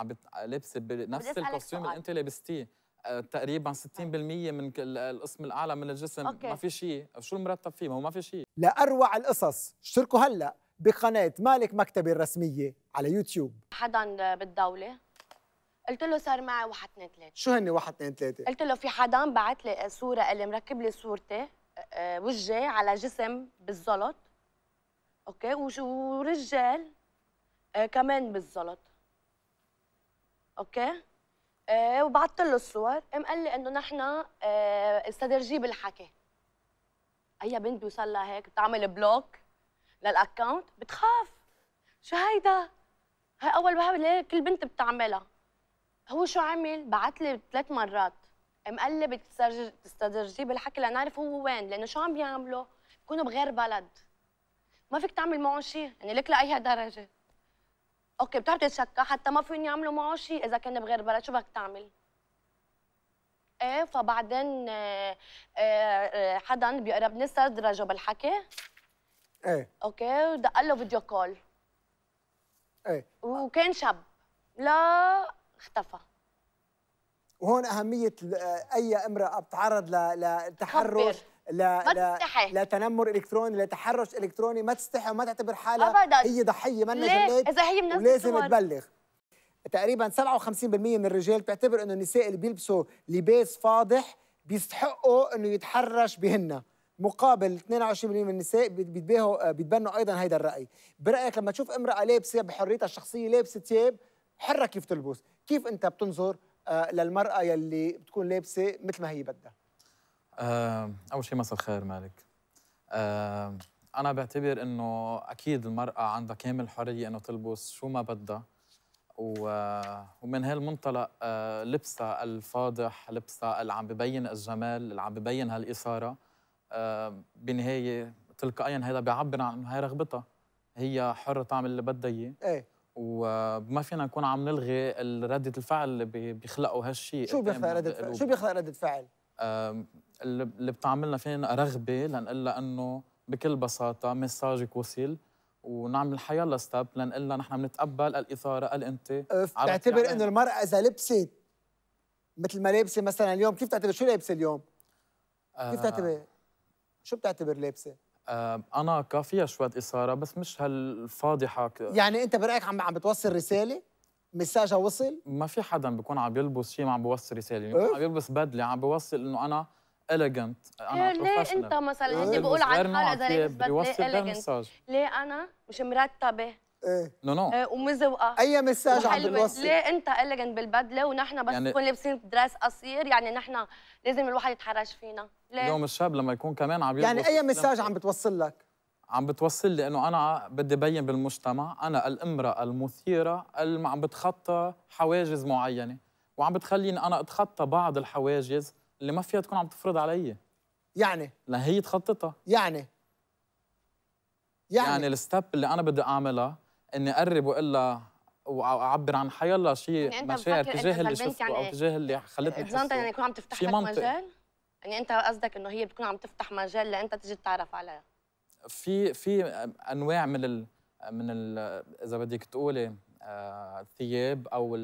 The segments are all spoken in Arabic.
عم لابسه بنفس الكوستيوم اللي انت لابستيه آه، تقريبا 60% طيب. من القسم الاعلى من الجسم أوكي. ما في شيء شو المرتب فيه ما هو ما في شيء لاروع القصص اشتركوا هلا بقناه مالك مكتبي الرسميه على يوتيوب حدا بالدوله قلت له صار معي واحد اثنين ثلاثة شو هن واحد اثنين ثلاثة؟ قلت له في حدا بعث لي صورة اللي مركب لي صورتي آه، آه، وجهي على جسم بالزلط اوكي ورجال كمان بالزلط اوكي آه وبعثت له الصور قام قال لي انه نحن آه استدرجيه بالحكي اي بنت بيوصل لها هيك بتعمل بلوك للاكونت بتخاف شو هيدا هاي اول ليه كل بنت بتعملها هو شو عمل بعث لي ثلاث مرات قام قال لي بتستدرجيه بالحكي لنعرف هو وين لانه شو عم بيعملوا بكونوا بغير بلد ما فيك تعمل معه شيء يعني لك لاي درجه اوكي بتعرف تتشكى حتى ما فيهم يعملوا معه شيء اذا كان بغير بلد شو بدك تعمل؟ ايه فبعدين حدا بيقرب لي استدرجه بالحكي ايه اوكي ودق له فيديو كول ايه وكان شاب لا اختفى وهون اهميه اي امراه بتتعرض لتحرش لا لا لا تنمر الكتروني لا تحرش الكتروني ما تستحي وما تعتبر حالها أبدا. هي ضحيه مالنا جلاد اذا هي من ولازم تبلغ تقريبا 57% من الرجال بتعتبر انه النساء اللي بيلبسوا لباس فاضح بيستحقوا انه يتحرش بهن مقابل 22% من النساء بيتباهوا آه، بيتبنوا ايضا هيدا الراي برايك لما تشوف امراه لابسه بحريتها الشخصيه لابسه ثياب حره كيف تلبس كيف انت بتنظر آه، للمراه يلي بتكون لابسه مثل ما هي بدها أه اول شيء مساء الخير مالك أه انا بعتبر انه اكيد المراه عندها كامل الحريه انه تلبس شو ما بدها ومن هالمنطلق آه، لبسها الفاضح لبسها اللي عم ببين الجمال اللي عم ببين هالاثاره بنهايه تلقائيا هذا بيعبر عن هاي رغبتها هي حره تعمل اللي بدها اياه ايه وما فينا نكون عم نلغي ردة الفعل اللي بيخلقوا هالشيء شو بيخلق ردة فعل؟ شو بيخلق ردة فعل؟ اللي بتعملنا فينا رغبه لنقول لها انه بكل بساطه مساجك وصل ونعمل حياة لستاب لنقول لها نحن بنتقبل الاثاره قال انت بتعتبر يعني. انه المراه اذا لبست مثل ما لابسه مثلا اليوم كيف تعتبر شو لابسه اليوم؟ كيف آه. تعتبر؟ شو بتعتبر لابسه؟ أناقة انا كافيه شوية اثاره بس مش هالفاضحه يعني انت برايك عم عم بتوصل رساله؟ مساجها وصل؟ ما في حدا بيكون عم يلبس شيء ما عم بوصل رساله، يعني إيه؟ عم يلبس بدله عم بوصل انه انا اليجنت انا ليه انت مثلا هن إيه. بقول عن حالها اذا لابس بدله اليجنت ليه انا مش مرتبه؟ ايه نو نو إيه، ومزوقه اي مساج عم بنوصل ليه انت اليجنت بالبدله ونحن بس يعني نكون لابسين دراس قصير يعني نحن لازم الواحد يتحرش فينا ليه؟ اليوم الشاب لما يكون كمان عم يعني يلبس يعني اي مساج عم بتوصل لك عم بتوصل لي انه انا بدي بين بالمجتمع انا الامراه المثيره اللي عم بتخطى حواجز معينه وعم بتخليني انا اتخطى بعض الحواجز اللي ما فيها تكون عم تفرض علي يعني لا هي تخططها يعني يعني, يعني الستب اللي انا بدي اعملها اني اقرب واقول لها واعبر عن الله شيء يعني مشاعر تجاه اللي شفته يعني او تجاه اللي خلتني احس يعني يكون عم تفتح لك مجال؟ يعني انت قصدك انه هي بتكون عم تفتح مجال لانت تجي تتعرف عليها في في انواع من الـ من الـ اذا بدك تقولي آه، الثياب او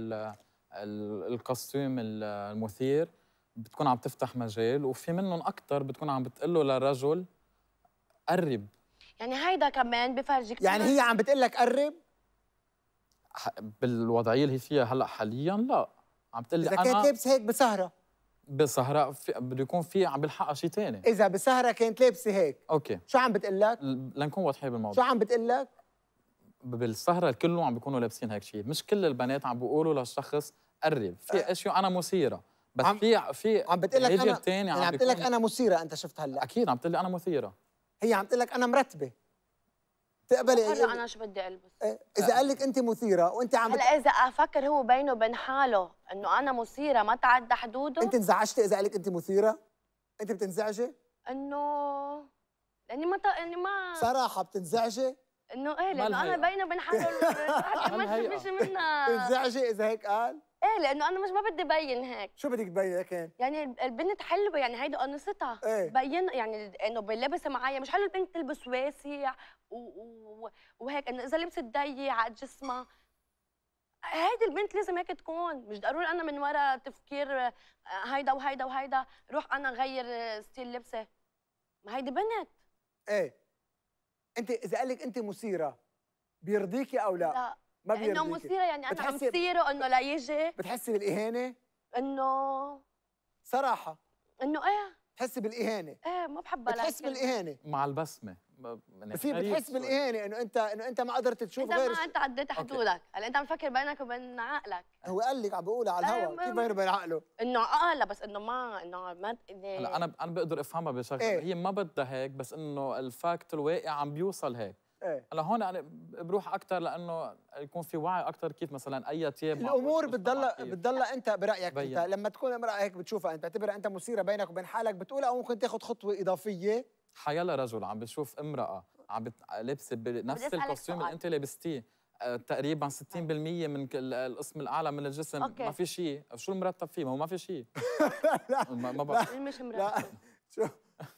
الكوستيوم المثير بتكون عم تفتح مجال وفي منهم اكثر بتكون عم بتقول له للرجل قرب يعني هيدا كمان بفرجيك يعني هي عم بتقول لك قرب بالوضعيه اللي هي فيها هلا حاليا لا عم بتقول لي انا اذا كانت لابسه هيك بسهره بسهرة بده يكون في عم بلحقها شيء ثاني اذا بسهرة كانت لابسه هيك اوكي شو عم بتقول لك لنكون واضحين بالموضوع شو عم بتقول لك بالسهره الكل عم بيكونوا لابسين هيك شيء مش كل البنات عم بيقولوا للشخص قرب في أه. اشياء انا مثيره بس عم في في عم بتقول لك انا عم يعني بتقول لك انا مثيره انت شفت هلا اكيد عم بتقول لي انا مثيره هي عم بتقول لك انا مرتبه تقبلي يعني ايه انا شو بدي البس إيه، اذا قال لك انت مثيره وانت عم هلا اذا افكر هو بينه وبين حاله انه انا مثيره ما تعدى حدوده انت انزعجتي اذا قال لك انت مثيره انت بتنزعجي انه لاني ما اني ما صراحه بتنزعجي انه ايه لانه انا بينه وبين حاله مش مش منها بتنزعجي اذا هيك قال ايه لانه انا مش ما بدي بين هيك شو بدك تبين هيك إيه يعني؟ البنت حلوه يعني هيدي قنصتها ايه بين يعني انه بلبس معايا مش حلو البنت تلبس واسع و... و... وهيك انه اذا لبست ضيق على جسمها هيدي البنت لازم هيك تكون مش ضروري انا من ورا تفكير آه، هيدا وهيدا وهيدا روح انا غير آه، ستيل لبسه ما هيدي بنت ايه انت اذا قال لك انت مثيره بيرضيكي او لا؟ لا ما بيرضيك انه مثيره يعني انا عم صيره انه لا يجي بتحسي بالاهانه؟ انه صراحه انه ايه بتحسي بالاهانه ايه ما بحبها بتحس بالاهانه مع البسمه في يعني بتحس بالاهانه انه انت انه انت ما قدرت تشوف غير انت ما انت عديت حدودك هلا انت عم تفكر بينك وبين عقلك هو قال لك عم بقولها على الهواء إيه، كيف بينه وبين عقله انه اه لا بس انه ما انه ما إيه. هلا انا انا بقدر افهمها بشغله إيه؟ هي ما بدها هيك بس انه الفاكت الواقع عم بيوصل هيك ايه هلا هون انا يعني بروح اكثر لانه يكون في وعي اكثر كيف مثلا اي ثياب الامور بتضل بتضل انت برايك انت لما تكون امراه هيك بتشوفها انت بتعتبرها انت مثيره بينك وبين حالك بتقول او ممكن تاخذ خطوه اضافيه حيلا رجل عم بشوف امراه عم لابسه بنفس الكوستيوم اللي انت لابستيه آه، تقريبا 60% آه. من القسم الاعلى من الجسم أوكي. ما في شيء شو المرتب فيه ما هو ما في شيء لا ما, ما بقى. مش مرتب شو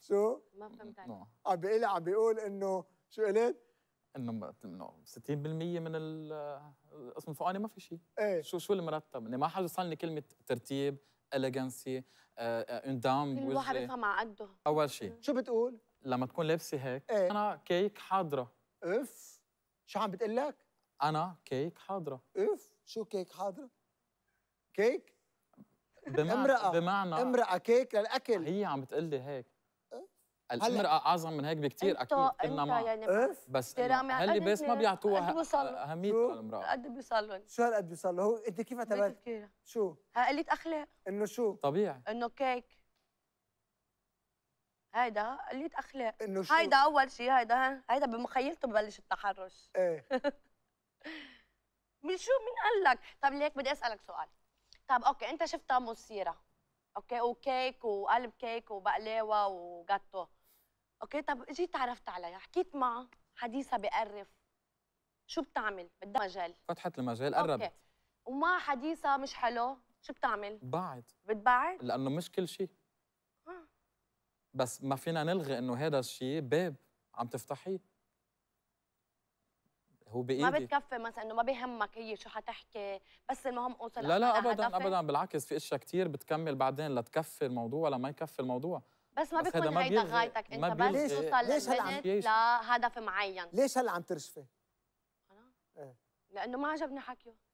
شو ما فهمت نعم. عم بيقول عم بيقول انه شو قلت انه 60% من القسم الفوقاني ما في شيء ايه شو شو المرتب؟ يعني ما حد وصلني كلمه ترتيب، اليجنسي، آه، آه، اون دام كل واحد يفهم على قده اول شيء شو بتقول؟ لما تكون لابسه هيك ايه؟ انا كيك حاضره اف شو عم بتقول لك؟ انا كيك حاضره اف شو كيك حاضره؟ كيك؟ بمعنى امرأة بمعنى امرأة كيك للأكل هي عم بتقلي هيك المرأة اعظم من هيك بكثير اكيد كنا مع يعني بس, بس هل بس ما بيعطوها أهمية للمراه قد بيوصلوا شو هالقد بيوصلوا هو انت كيف اعتبرت شو قلت اخلاق انه شو طبيعي انه كيك هيدا قلت اخلاق انه شو هيدا اول شيء هيدا هيدا بمخيلته ببلش التحرش ايه من شو مين قال لك طب ليك بدي اسالك سؤال طب اوكي انت شفتها مصيرة اوكي وكيك وقلب كيك وبقلاوه وجاتو اوكي طب اجيت تعرفت عليها حكيت معها حديثها بقرف شو بتعمل بدها مجال فتحت المجال قربت أوكي. وما حديثها مش حلو شو بتعمل بعد بتبعد لانه مش كل شيء آه. بس ما فينا نلغي انه هذا الشيء باب عم تفتحيه هو بايدي ما بتكفي مثلا انه ما بيهمك هي شو حتحكي بس المهم اوصل لا لا ابدا هدفك. ابدا بالعكس في اشياء كثير بتكمل بعدين لتكفي الموضوع ولا ما يكفي الموضوع بس ما بس بيكون هيدا غايتك انت بس ليش توصل ليش هلا عم لهدف معين ليش هلا عم ترشفي؟ انا؟ ايه لانه ما عجبني حكيه